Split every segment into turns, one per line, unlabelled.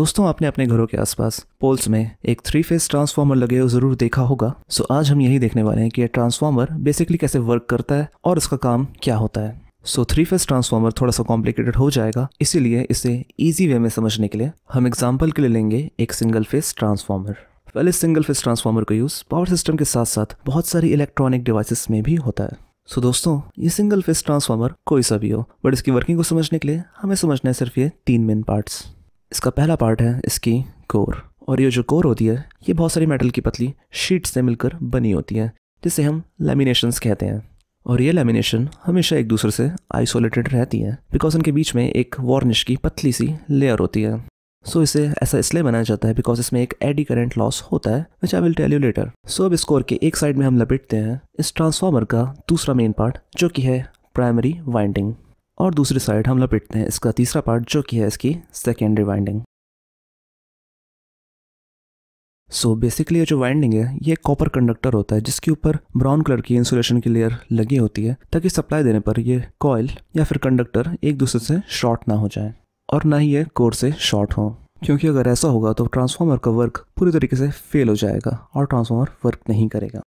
दोस्तों आपने अपने घरों के आसपास पोल्स में एक थ्री फेस ट्रांसफार्मर लगे हुए जरूर देखा होगा सो आज हम यही देखने वाले हैं कि यह ट्रांसफार्मर बेसिकली कैसे वर्क करता है और इसका काम क्या होता है सो थ्री फेस ट्रांसफार्मर थोड़ा सा कॉम्प्लिकेटेड हो जाएगा इसीलिए इसे ईजी वे में समझने के लिए हम एग्जाम्पल के लिए लेंगे एक सिंगल फेस ट्रांसफार्मर पहले सिंगल फेस ट्रांसफार्मर का यूज़ पावर सिस्टम के साथ साथ बहुत सारी इलेक्ट्रॉनिक डिवाइसेस में भी होता है सो so, दोस्तों ये सिंगल फेस ट्रांसफार्मर कोई सा भी हो बट इसकी वर्किंग को समझने के लिए हमें समझना है सिर्फ ये तीन मेन पार्ट्स इसका पहला पार्ट है इसकी कोर और ये जो कोर होती है ये बहुत सारी मेटल की पतली शीट से मिलकर बनी होती है जिसे हम लेमिनेशंस कहते हैं और ये लेमिनेशन हमेशा एक दूसरे से आइसोलेटेड रहती है बिकॉज इनके बीच में एक वार्निश की पतली सी लेयर होती है सो so, इसे ऐसा इसलिए बनाया जाता है बिकॉज इसमें एक एडी करंट लॉस होता है which I will tell you later so अब इस कोर के एक साइड में हम लपेटते हैं इस ट्रांसफार्मर का दूसरा मेन पार्ट जो कि है प्राइमरी वाइंडिंग और दूसरी साइड हम लपेटते हैं इसका तीसरा पार्ट जो कि है इसकी secondary winding so so basically ये जो वाइंडिंग है ये कॉपर कंडक्टर होता है जिसके ऊपर ब्राउन कलर की इंसुलेशन की लेयर लगी होती है ताकि सप्लाई देने पर ये कॉयल या फिर कंडक्टर एक दूसरे से शॉर्ट ना हो जाए और ना ही ये कोर से शॉर्ट हो क्योंकि अगर ऐसा होगा तो ट्रांसफार्मर का वर्क पूरी तरीके से फेल हो जाएगा और ट्रांसफार्मर वर्क नहीं करेगा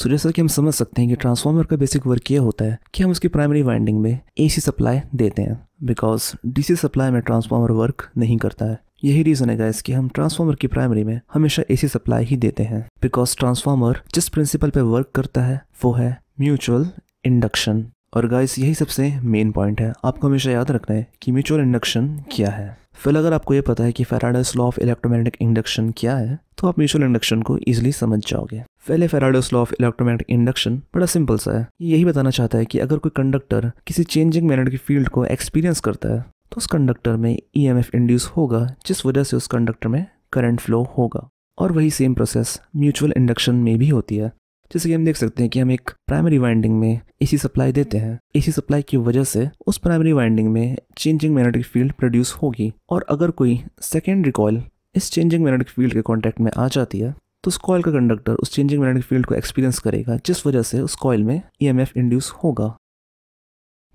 सो जैसा कि हम समझ सकते हैं कि ट्रांसफार्मर का बेसिक वर्क ये होता है कि हम उसकी प्राइमरी वाइंडिंग में एसी सप्लाई देते हैं बिकॉज डीसी सप्लाई में ट्रांसफार्मर वर्क नहीं करता है यही रीज़न है गाइस कि हम ट्रांसफार्मर की प्राइमरी में हमेशा एसी सप्लाई ही देते हैं बिकॉज ट्रांसफार्मर जिस प्रिंसिपल पे वर्क करता है वो है म्यूचुअल इंडक्शन और गाइस यही सबसे मेन पॉइंट है आपको हमेशा याद रखना है कि म्यूचुअल इंडक्शन क्या है फिर अगर आपको ये पता है कि Faraday's law of electromagnetic induction क्या है तो आप म्यूचुअल इंडक्शन को ईजिली समझ जाओगे पहले Faraday's law of electromagnetic induction बड़ा सिंपल सा है ये यही बताना चाहता है कि अगर कोई कंडक्टर किसी चेंजिंग मैग्नेट की फील्ड को एक्सपीरियंस करता है तो उस कंडक्टर में ई e इंड्यूस होगा जिस वजह से उस कंडक्टर में करंट फ्लो होगा और वही सेम प्रोसेस म्यूचुअल इंडक्शन में भी होती है जैसे कि हम देख सकते हैं कि हम एक प्राइमरी वाइंडिंग में एसी सप्लाई देते हैं एसी सप्लाई की वजह से उस प्राइमरी वाइंडिंग में चेंजिंग मैग्नेटिक फील्ड प्रोड्यूस होगी और अगर कोई सेकेंडरी कॉयल इस चेंजिंग मैग्नेटिक फील्ड के कॉन्टैक्ट में आ जाती है तो उस कॉयल का कंडक्टर उस चेंजिंग मैग्नेटिक फील्ड को एक्सपीरियंस करेगा जिस वजह से उस कॉयल में ई एम एफ इंड्यूस होगा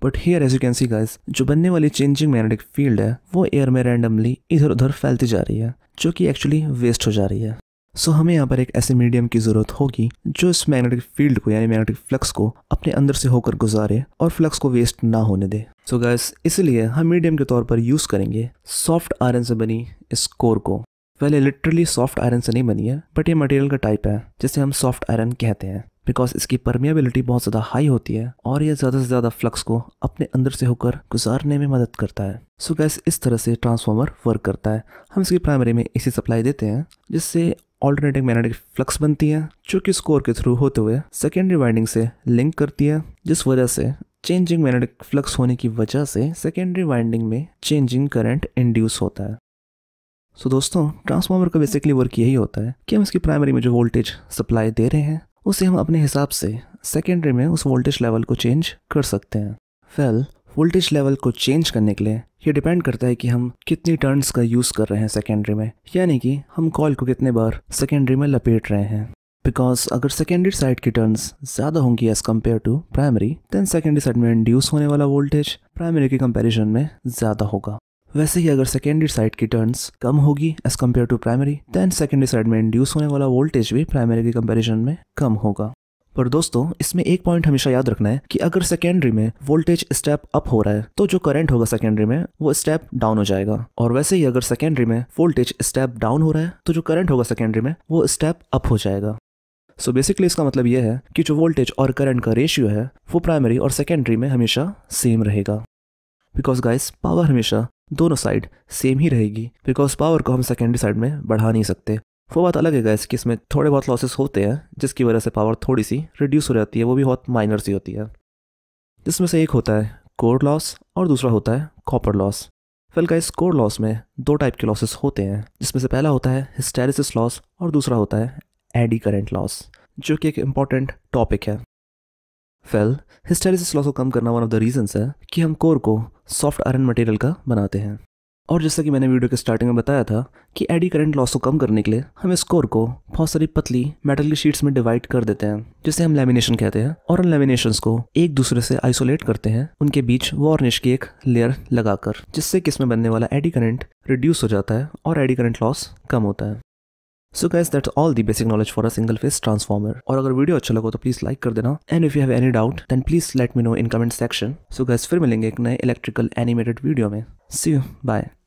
but here as you can see guys जो बनने वाली चेंजिंग मैग्नेटिक फील्ड है वो एयर में रैंडमली इधर उधर फैलती जा रही है जो कि एक्चुअली वेस्ट हो जा रही है सो so, हमें यहाँ पर एक ऐसे मीडियम की ज़रूरत होगी जो इस मैग्नेटिक फील्ड को यानी मैग्नेटिक फ्लक्स को अपने अंदर से होकर गुजारे और फ्लक्स को वेस्ट ना होने दे सो so गैस इसलिए हम मीडियम के तौर पर यूज़ करेंगे सॉफ्ट आयरन से बनी इस कोर को पहले लिटरली सॉफ्ट आयरन से नहीं बनी है बट ये मटेरियल का टाइप है जिसे हम सॉफ्ट आयरन कहते हैं बिकॉज इसकी परमियाबिलिटी बहुत ज़्यादा हाई होती है और ये ज़्यादा से ज़्यादा फ्लक्स को अपने अंदर से होकर गुजारने में मदद करता है सो so गैस इस तरह से ट्रांसफार्मर वर्क करता है हम इसकी प्राइमरी में इसी सप्लाई देते हैं जिससे ऑल्टरनेटिंग मैग्नेटिक फ्लक्स बनती है जो कि स्कोर के थ्रू होते हुए सेकेंडरी वाइंडिंग से लिंक करती है जिस वजह से चेंजिंग मैग्नेटिक फ्लक्स होने की वजह से सेकेंडरी वाइंडिंग में चेंजिंग करंट इंड्यूस होता है सो so, दोस्तों ट्रांसफार्मर का बेसिकली वर्क यही होता है कि हम इसकी प्राइमरी में जो वोल्टेज सप्लाई दे रहे हैं उसे हम अपने हिसाब से सेकेंडरी में उस वोल्टेज लेवल को चेंज कर सकते हैं वेल वोल्टेज लेवल को चेंज करने के लिए ये डिपेंड करता है कि हम कितनी टर्न्स का यूज़ कर रहे हैं सेकेंडरी में यानी कि हम कॉल को कितने बार सेकेंडरी में लपेट रहे हैं बिकॉज अगर सेकेंडरी साइड की टर्न्स ज़्यादा होंगी as compare to primary then secondary side में इंड्यूस होने वाला वोल्टेज प्राइमरी के कंपेरिजन में ज़्यादा होगा वैसे ही अगर सेकेंडरी साइड की टर्न्स कम होगी as compare to primary then secondary side में इंड्यूस होने वाला वोल्टेज भी प्राइमरी के कंपेरिजन में कम होगा पर दोस्तों इसमें एक पॉइंट हमेशा याद रखना है कि अगर सेकेंडरी में वोल्टेज स्टेप अप हो रहा है तो जो करंट होगा सेकेंडरी में वो स्टेप डाउन हो जाएगा और वैसे ही अगर सेकेंडरी में वोल्टेज स्टेप डाउन हो रहा है तो जो करंट होगा सेकेंडरी में वो स्टेप अप हो जाएगा सो so बेसिकली इसका मतलब यह है कि जो वोल्टेज और करंट का रेशियो है वो प्राइमरी और सेकेंडरी में हमेशा सेम रहेगा बिकॉज गाइस पावर हमेशा दोनों साइड सेम ही रहेगी बिकॉज पावर को हम सेकेंडरी साइड में बढ़ा नहीं सकते वो बात अलग है गैस कि इसमें थोड़े बहुत लॉसेस होते हैं जिसकी वजह से पावर थोड़ी सी रिड्यूस हो जाती है वो भी बहुत माइनर सी होती है जिसमें से एक होता है कोर लॉस और दूसरा होता है कॉपर लॉस फिल गाइस कोर लॉस में दो टाइप के लॉसेस होते हैं जिसमें से पहला होता है हिस्टेरिस लॉस और दूसरा होता है एडी करेंट लॉस जो कि एक इम्पॉर्टेंट टॉपिक है फेल हिस्टेरिस लॉस को कम करना वन ऑफ द रीजंस है कि हम कोर को सॉफ्ट आयरन मटेरियल का बनाते हैं और जैसा कि मैंने वीडियो के स्टार्टिंग में बताया था कि एडी करंट लॉस को कम करने के लिए हम इस कोर को बहुत सारी पतली मेटल की शीट्स में डिवाइड कर देते हैं जिसे हम लेमिनेशन कहते हैं और उन लेमिनेशन को एक दूसरे से आइसोलेट करते हैं उनके बीच वार्निश की एक लेयर लगाकर जिससे किसमें बनने वाला एडी करंट रिड्यूस हो जाता है और एडी करंट लॉस कम होता है so guys that's all the basic knowledge for a single phase transformer और अगर वीडियो अच्छा लगा तो प्लीज लाइक कर देना and if you have any doubt then please let me know in comment section so guys फिर मिलेंगे एक नए इलेक्ट्रिकल एनिमेटेड वीडियो में सी यू बाय